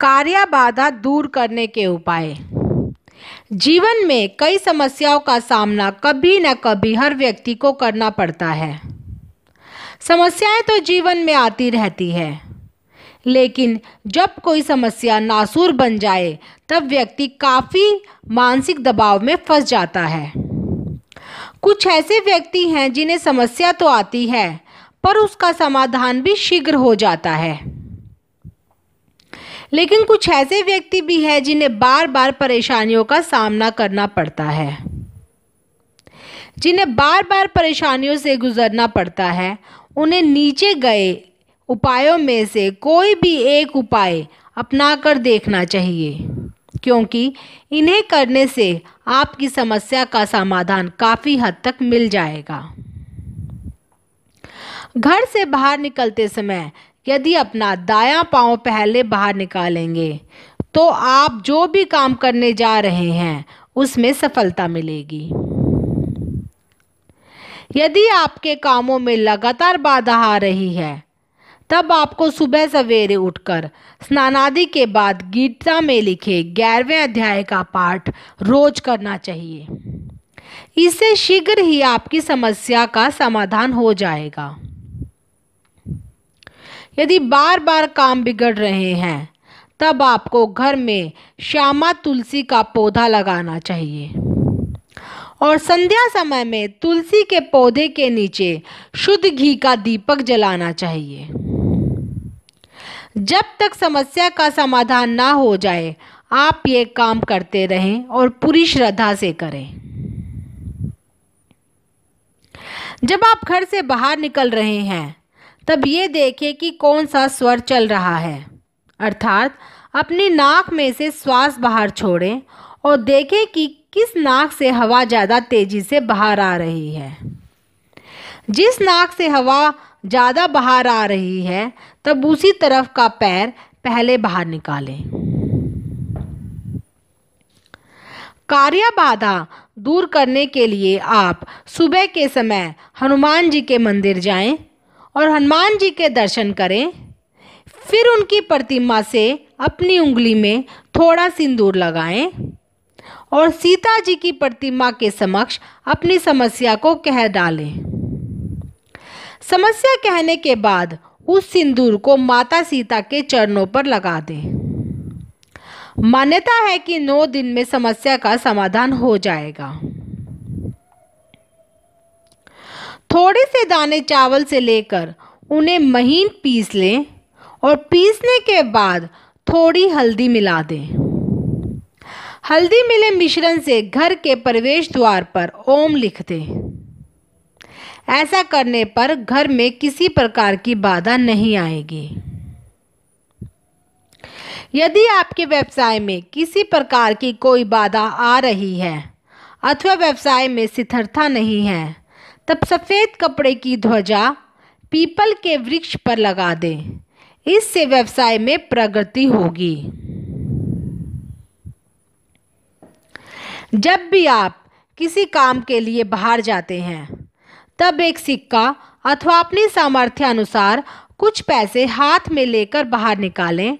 कार्य बाधा दूर करने के उपाय जीवन में कई समस्याओं का सामना कभी न कभी हर व्यक्ति को करना पड़ता है समस्याएं तो जीवन में आती रहती है लेकिन जब कोई समस्या नासूर बन जाए तब व्यक्ति काफ़ी मानसिक दबाव में फंस जाता है कुछ ऐसे व्यक्ति हैं जिन्हें समस्या तो आती है पर उसका समाधान भी शीघ्र हो जाता है लेकिन कुछ ऐसे व्यक्ति भी हैं जिन्हें बार बार परेशानियों का सामना करना पड़ता है जिन्हें बार बार परेशानियों से गुजरना पड़ता है उन्हें नीचे गए उपायों में से कोई भी एक उपाय अपना कर देखना चाहिए क्योंकि इन्हें करने से आपकी समस्या का समाधान काफ़ी हद तक मिल जाएगा घर से बाहर निकलते समय यदि अपना दायां पांव पहले बाहर निकालेंगे तो आप जो भी काम करने जा रहे हैं उसमें सफलता मिलेगी यदि आपके कामों में लगातार बाधा आ रही है तब आपको सुबह सवेरे उठकर स्नानादि के बाद गीता में लिखे ग्यारहवें अध्याय का पाठ रोज करना चाहिए इससे शीघ्र ही आपकी समस्या का समाधान हो जाएगा यदि बार बार काम बिगड़ रहे हैं तब आपको घर में श्यामा तुलसी का पौधा लगाना चाहिए और संध्या समय में तुलसी के पौधे के नीचे शुद्ध घी का दीपक जलाना चाहिए जब तक समस्या का समाधान ना हो जाए आप ये काम करते रहें और पूरी श्रद्धा से करें जब आप घर से बाहर निकल रहे हैं तब ये देखें कि कौन सा स्वर चल रहा है अर्थात अपनी नाक में से श्वास बाहर छोड़ें और देखें कि किस नाक से हवा ज़्यादा तेज़ी से बाहर आ रही है जिस नाक से हवा ज़्यादा बाहर आ रही है तब उसी तरफ का पैर पहले बाहर निकालें कार्य बाधा दूर करने के लिए आप सुबह के समय हनुमान जी के मंदिर जाएं और हनुमान जी के दर्शन करें फिर उनकी प्रतिमा से अपनी उंगली में थोड़ा सिंदूर लगाएं और सीता जी की प्रतिमा के समक्ष अपनी समस्या को कह डालें समस्या कहने के बाद उस सिंदूर को माता सीता के चरणों पर लगा दें मान्यता है कि नौ दिन में समस्या का समाधान हो जाएगा थोड़े से दाने चावल से लेकर उन्हें महीन पीस लें और पीसने के बाद थोड़ी हल्दी मिला दें हल्दी मिले मिश्रण से घर के प्रवेश द्वार पर ओम लिख दें ऐसा करने पर घर में किसी प्रकार की बाधा नहीं आएगी यदि आपके व्यवसाय में किसी प्रकार की कोई बाधा आ रही है अथवा व्यवसाय में स्थिरता नहीं है तब सफ़ेद कपड़े की ध्वजा पीपल के वृक्ष पर लगा दें इससे व्यवसाय में प्रगति होगी जब भी आप किसी काम के लिए बाहर जाते हैं तब एक सिक्का अथवा अपनी सामर्थ्य अनुसार कुछ पैसे हाथ में लेकर बाहर निकालें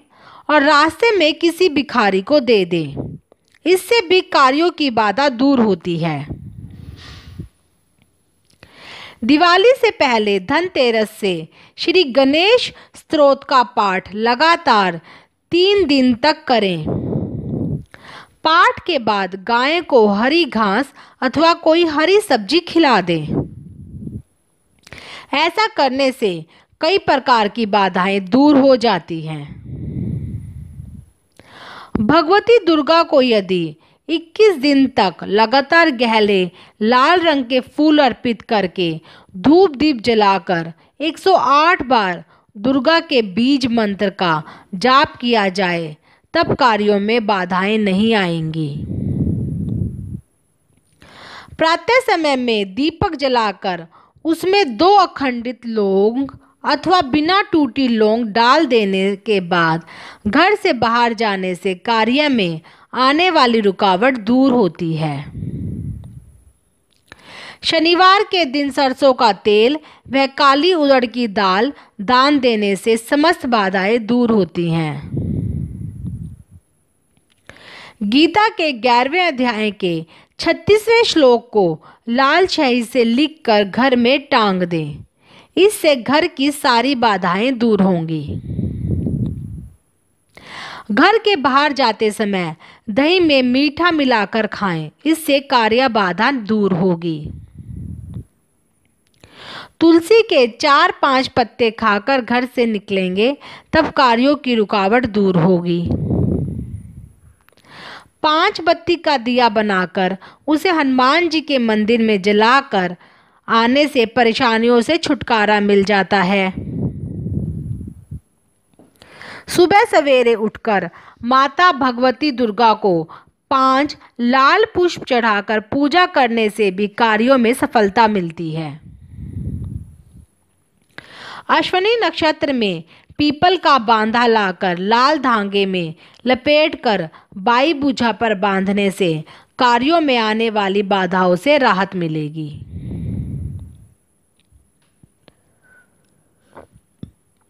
और रास्ते में किसी भिखारी को दे दें इससे भी कार्यों की बाधा दूर होती है दिवाली से पहले धनतेरस से श्री गणेश स्त्रोत का पाठ लगातार तीन दिन तक करें पाठ के बाद गाय को हरी घास अथवा कोई हरी सब्जी खिला दें ऐसा करने से कई प्रकार की बाधाएं दूर हो जाती हैं भगवती दुर्गा को यदि 21 दिन तक लगातार गहले लाल रंग के फूल अर्पित करके धूप दीप जलाकर 108 बार दुर्गा के बीज मंत्र का जाप किया जाए तब कार्यों में बाधाएं नहीं आएंगी प्रातः समय में दीपक जलाकर उसमें दो अखंडित लोग अथवा बिना टूटी लोंग डाल देने के बाद घर से बाहर जाने से कार्य में आने वाली रुकावट दूर होती है शनिवार के दिन सरसों का तेल व काली उदड़ की दाल दान देने से समस्त बाधाएं दूर होती हैं गीता के ग्यारहवें अध्याय के छत्तीसवें श्लोक को लाल छही से लिखकर घर में टांग दें इससे घर की सारी बाधाएं दूर होंगी घर के बाहर जाते समय दही में मीठा मिलाकर खाएं इससे कार्य बाधा दूर होगी तुलसी के चार पांच पत्ते खाकर घर से निकलेंगे तब कार्यों की रुकावट दूर होगी पांच बत्ती का दिया बनाकर उसे हनुमान जी के मंदिर में जलाकर आने से परेशानियों से छुटकारा मिल जाता है सुबह सवेरे उठकर माता भगवती दुर्गा को पांच लाल पुष्प चढ़ाकर पूजा करने से भी कार्यों में सफलता मिलती है अश्वनी नक्षत्र में पीपल का बांधा लाकर लाल धागे में लपेटकर बाई बुझा पर बांधने से कार्यों में आने वाली बाधाओं से राहत मिलेगी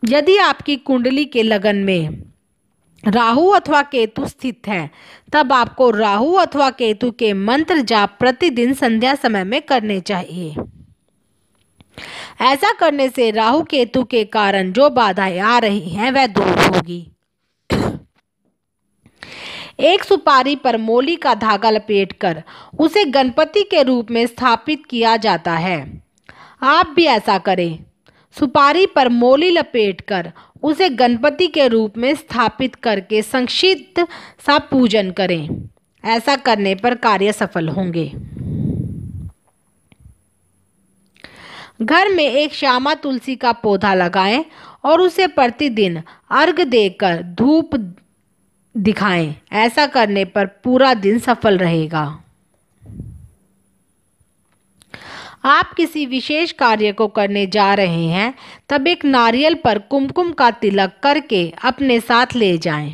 यदि आपकी कुंडली के लगन में राहु अथवा केतु स्थित है तब आपको राहु अथवा केतु के मंत्र जाप प्रतिदिन संध्या समय में करने चाहिए ऐसा करने से राहु केतु के कारण जो बाधाएं आ रही हैं वह दूर होगी एक सुपारी पर मोली का धागा लपेटकर उसे गणपति के रूप में स्थापित किया जाता है आप भी ऐसा करें सुपारी पर मोली लपेटकर उसे गणपति के रूप में स्थापित करके संक्षिप्त सा पूजन करें ऐसा करने पर कार्य सफल होंगे घर में एक श्यामा तुलसी का पौधा लगाएं और उसे प्रतिदिन अर्घ देकर धूप दिखाएं ऐसा करने पर पूरा दिन सफल रहेगा आप किसी विशेष कार्य को करने जा रहे हैं तब एक नारियल पर कुमकुम का तिलक करके अपने साथ ले जाएं।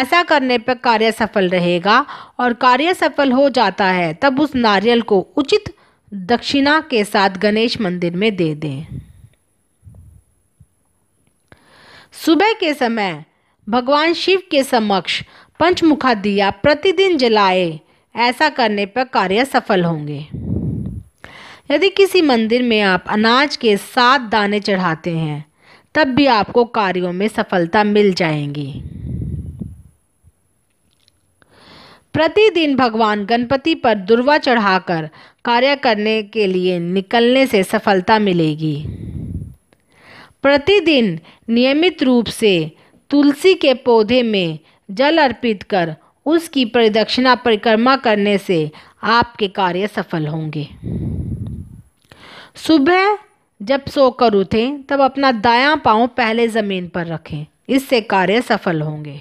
ऐसा करने पर कार्य सफल रहेगा और कार्य सफल हो जाता है तब उस नारियल को उचित दक्षिणा के साथ गणेश मंदिर में दे दें सुबह के समय भगवान शिव के समक्ष पंचमुखा दिया प्रतिदिन जलाए ऐसा करने पर कार्य सफल होंगे यदि किसी मंदिर में आप अनाज के सात दाने चढ़ाते हैं तब भी आपको कार्यों में सफलता मिल जाएगी प्रतिदिन भगवान गणपति पर दुर्वा चढ़ाकर कार्य करने के लिए निकलने से सफलता मिलेगी प्रतिदिन नियमित रूप से तुलसी के पौधे में जल अर्पित कर उसकी परिदक्षिणा परिक्रमा करने से आपके कार्य सफल होंगे सुबह जब सोकर उठें तब अपना दायां पांव पहले ज़मीन पर रखें इससे कार्य सफल होंगे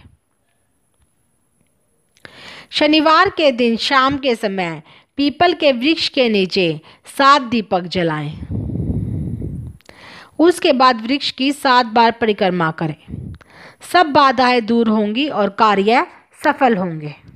शनिवार के दिन शाम के समय पीपल के वृक्ष के नीचे सात दीपक जलाएं। उसके बाद वृक्ष की सात बार परिक्रमा करें सब बाधाएं दूर होंगी और कार्य सफल होंगे